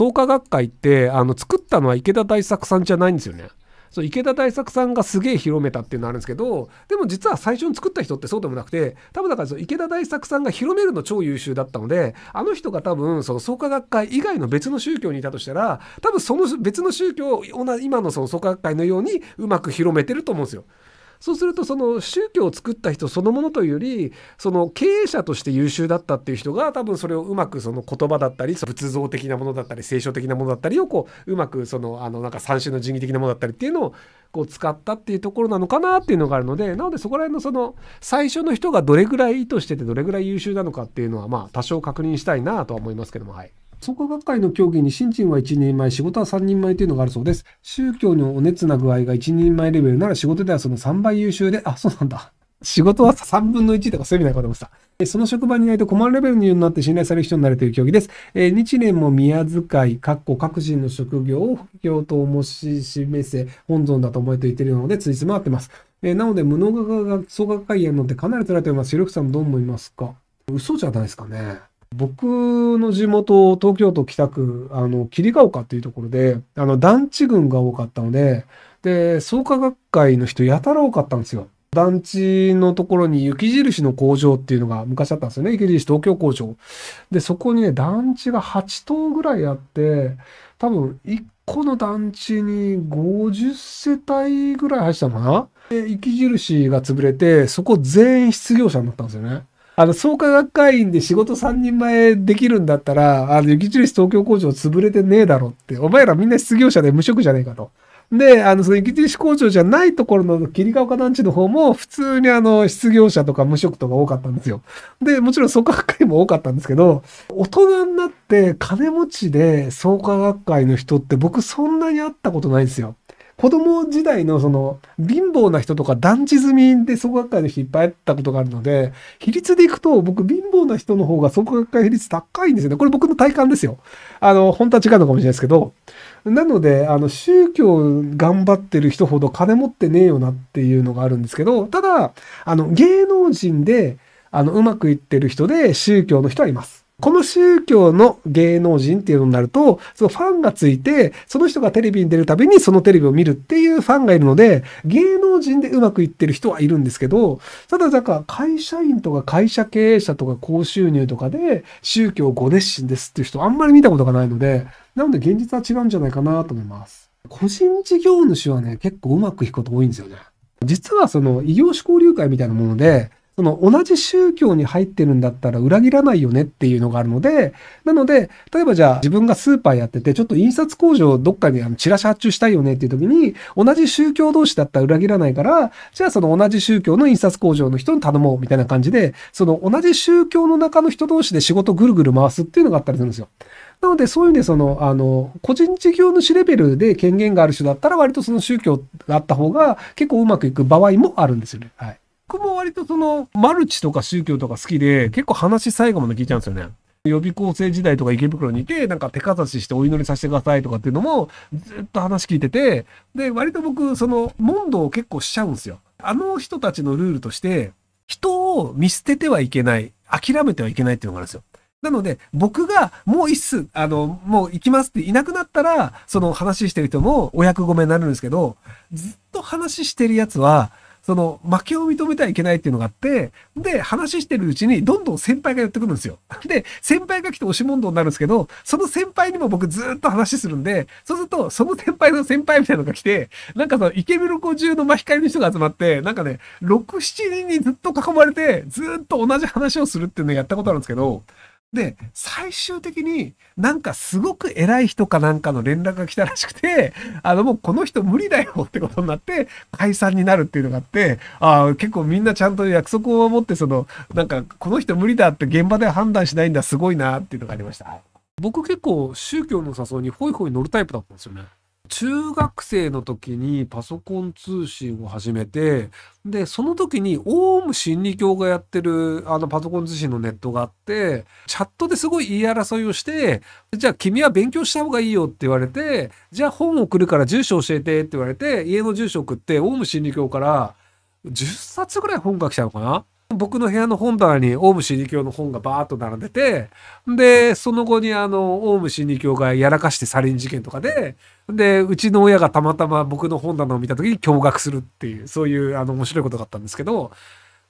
創価学会ってあの作ったのは池田大作さんじゃないんですよね。そう池田大作さんがすげえ広めたっていうのあるんですけどでも実は最初に作った人ってそうでもなくて多分だからその池田大作さんが広めるの超優秀だったのであの人が多分その創価学会以外の別の宗教にいたとしたら多分その別の宗教を今のその創価学会のようにうまく広めてると思うんですよ。そうするとその宗教を作った人そのものというよりその経営者として優秀だったっていう人が多分それをうまくその言葉だったり仏像的なものだったり聖書的なものだったりをこううまくそのあのなんか三種の神器的なものだったりっていうのをこう使ったっていうところなのかなっていうのがあるのでなのでそこら辺のその最初の人がどれぐらい意図しててどれぐらい優秀なのかっていうのはまあ多少確認したいなとは思いますけどもはい。創価学会の協議に新人は1人前、仕事は3人前というのがあるそうです。宗教のお熱な具合が1人前レベルなら仕事ではその3倍優秀で、あ、そうなんだ。仕事は3分の1とかそういう意味ないかと思ってた。その職場にいないと困るレベルになって信頼される人になるという競技です。えー、日蓮も宮遣い、かっこ各人の職業を教ともし示せ、本尊だと思えと言っているので、ついつまわってます。えー、なので、無能が創価学会やるのってかなり辛いと思います。シルクさんどう思いますか嘘じゃないですかね。僕の地元、東京都北区、あの、霧ヶ丘っていうところで、あの、団地群が多かったので、で、創価学会の人やたら多かったんですよ。団地のところに雪印の工場っていうのが昔あったんですよね。雪印東京工場。で、そこにね、団地が8棟ぐらいあって、多分1個の団地に50世帯ぐらい入ってたのかなで、雪印が潰れて、そこ全員失業者になったんですよね。あの、創価学会員で仕事3人前できるんだったら、あの、雪印東京工場潰れてねえだろって、お前らみんな失業者で無職じゃねえかと。で、あの、その雪印工場じゃないところの霧ヶ丘団地の方も、普通にあの、失業者とか無職とか多かったんですよ。で、もちろん創価学会も多かったんですけど、大人になって金持ちで創価学会の人って僕そんなに会ったことないんですよ。子供時代のその、貧乏な人とか団地住みで創学会の人いっぱいあったことがあるので、比率でいくと、僕、貧乏な人の方が創学会比率高いんですよね。これ僕の体感ですよ。あの、本当は違うのかもしれないですけど、なので、あの、宗教頑張ってる人ほど金持ってねえよなっていうのがあるんですけど、ただ、あの、芸能人で、あの、うまくいってる人で宗教の人はいます。この宗教の芸能人っていうのになると、そのファンがついて、その人がテレビに出るたびにそのテレビを見るっていうファンがいるので、芸能人でうまくいってる人はいるんですけど、ただなんか会社員とか会社経営者とか高収入とかで宗教ご熱心ですっていう人あんまり見たことがないので、なので現実は違うんじゃないかなと思います。個人事業主はね、結構うまくいくこと多いんですよね。実はその異業種交流会みたいなもので、その同じ宗教に入ってるんだったら裏切らないよねっていうのがあるので、なので、例えばじゃあ自分がスーパーやってて、ちょっと印刷工場どっかにあのチラシ発注したいよねっていう時に、同じ宗教同士だったら裏切らないから、じゃあその同じ宗教の印刷工場の人に頼もうみたいな感じで、その同じ宗教の中の人同士で仕事ぐるぐる回すっていうのがあったりするんですよ。なので、そういう意味で、その、あの、個人事業主レベルで権限がある人だったら、割とその宗教があった方が、結構うまくいく場合もあるんですよね。はい。僕も割とその、マルチとか宗教とか好きで、結構話最後まで聞いちゃうんですよね。予備校生時代とか池袋にいて、なんか手かざししてお祈りさせてくださいとかっていうのも、ずっと話聞いてて、で、割と僕、その、問答を結構しちゃうんですよ。あの人たちのルールとして、人を見捨ててはいけない、諦めてはいけないっていうのがあるんですよ。なので、僕がもう一す、あの、もう行きますっていなくなったら、その話してる人もお役ごめになるんですけど、ずっと話してるやつは、その、負けを認めてはいけないっていうのがあって、で、話してるうちに、どんどん先輩が寄ってくるんですよ。で、先輩が来て押し問答になるんですけど、その先輩にも僕ずっと話するんで、そうすると、その先輩の先輩みたいなのが来て、なんかその、池袋湖中の真光の人が集まって、なんかね、6、7人にずっと囲まれて、ずっと同じ話をするっていうのをやったことあるんですけど、で、最終的になんかすごく偉い人かなんかの連絡が来たらしくて、あのもうこの人無理だよってことになって解散になるっていうのがあって、ああ、結構みんなちゃんと約束を持ってその、なんかこの人無理だって現場で判断しないんだすごいなっていうのがありました。僕結構宗教の誘いにホイホイ乗るタイプだったんですよね。中学生の時にパソコン通信を始めて、で、その時にオウム真理教がやってるあのパソコン通信のネットがあって、チャットですごい言い争いをして、じゃあ君は勉強した方がいいよって言われて、じゃあ本を送るから住所教えてって言われて、家の住所送ってオウム真理教から10冊ぐらい本が来たのかな僕の部屋の本棚にオウム真理教の本がバーッと並んでて、で、その後にあの、オウム真理教がやらかしてサリン事件とかで、で、うちの親がたまたま僕の本棚を見た時に驚愕するっていう、そういうあの、面白いことがあったんですけど、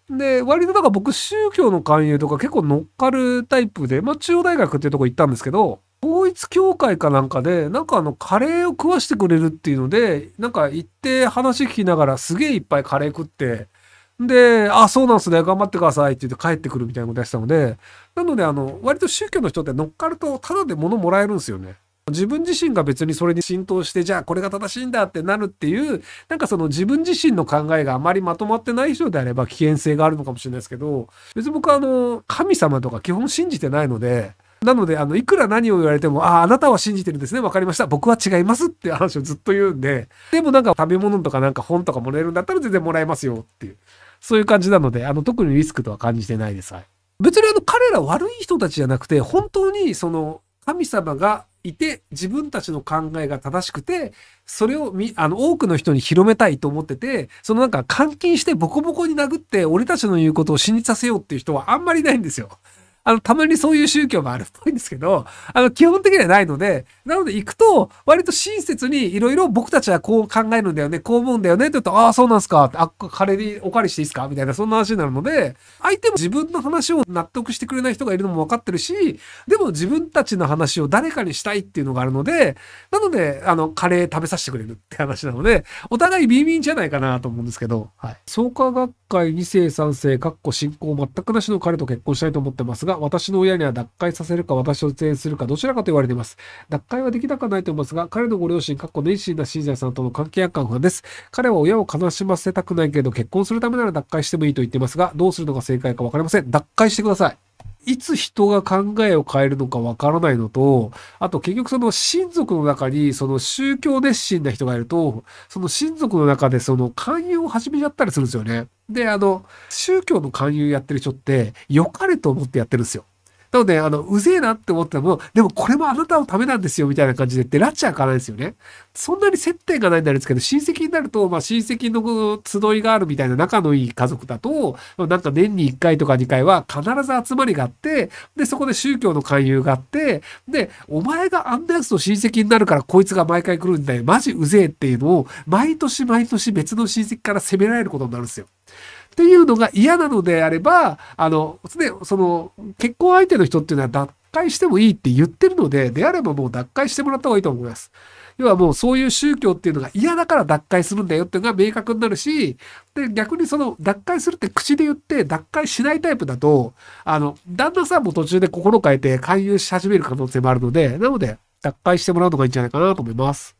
で、割となんか僕宗教の勧誘とか結構乗っかるタイプで、まあ中央大学っていうとこ行ったんですけど、統一教会かなんかで、なんかあの、カレーを食わしてくれるっていうので、なんか行って話聞きながらすげえいっぱいカレー食って、で、あ、そうなんすね、頑張ってくださいって言って帰ってくるみたいなことやってたので、なので、あの、割と宗教の人って乗っかると、ただで物もらえるんですよね。自分自身が別にそれに浸透して、じゃあこれが正しいんだってなるっていう、なんかその自分自身の考えがあまりまとまってない人であれば危険性があるのかもしれないですけど、別に僕はあの、神様とか基本信じてないので、なので、あの、いくら何を言われても、ああ、あなたは信じてるんですね。わかりました。僕は違いますって話をずっと言うんで、でもなんか食べ物とかなんか本とかもらえるんだったら全然もらえますよっていう。そういう感じなので、あの、特にリスクとは感じてないです。はい。別にあの、彼ら悪い人たちじゃなくて、本当にその、神様がいて、自分たちの考えが正しくて、それをみ、あの、多くの人に広めたいと思ってて、そのなんか監禁してボコボコに殴って、俺たちの言うことを信じさせようっていう人はあんまりないんですよ。あの、たまにそういう宗教もあるっぽいんですけど、あの、基本的にはないので、なので行くと、割と親切にいろいろ僕たちはこう考えるんだよね、こう思うんだよねって言うと、ああ、そうなんすか、あ、彼にお借りしていいすかみたいな、そんな話になるので、相手も自分の話を納得してくれない人がいるのも分かってるし、でも自分たちの話を誰かにしたいっていうのがあるので、なので、あの、カレー食べさせてくれるって話なので、お互いビンビンじゃないかなと思うんですけど、はい。創価学界2世3世、かっこ信仰全くなしの彼と結婚したいと思ってますが、私の親には脱会させるか私を出演するかどちらかと言われています。脱会はできなくはないと思いますが、彼のご両親、かっこ熱心な信者さんとの関係悪感不安です。彼は親を悲しませたくないけど、結婚するためなら脱会してもいいと言ってますが、どうするのが正解かわかりません。脱会してください。いつ人が考えを変えるのかわからないのと、あと結局その親族の中にその宗教熱心な人がいると、その親族の中でその勧誘を始めちゃったりするんですよね。で、あの、宗教の勧誘やってる人って良かれと思ってやってるんですよ。なので、あの、うぜえなって思っても、でもこれもあなたのためなんですよ、みたいな感じで、出ラッチャーからですよね。そんなに接点がないんですけど、親戚になると、まあ、親戚の集いがあるみたいな仲のいい家族だと、なんか年に1回とか2回は必ず集まりがあって、で、そこで宗教の勧誘があって、で、お前があんなやつと親戚になるからこいつが毎回来るんだよ、マジうぜえっていうのを、毎年毎年別の親戚から責められることになるんですよ。っていうのが嫌なのであれば、あの、にその、結婚相手の人っていうのは脱会してもいいって言ってるので、であればもう脱会してもらった方がいいと思います。要はもうそういう宗教っていうのが嫌だから脱会するんだよっていうのが明確になるし、で、逆にその脱会するって口で言って脱会しないタイプだと、あの、旦那さんも途中で心変えて勧誘し始める可能性もあるので、なので脱会してもらうのがいいんじゃないかなと思います。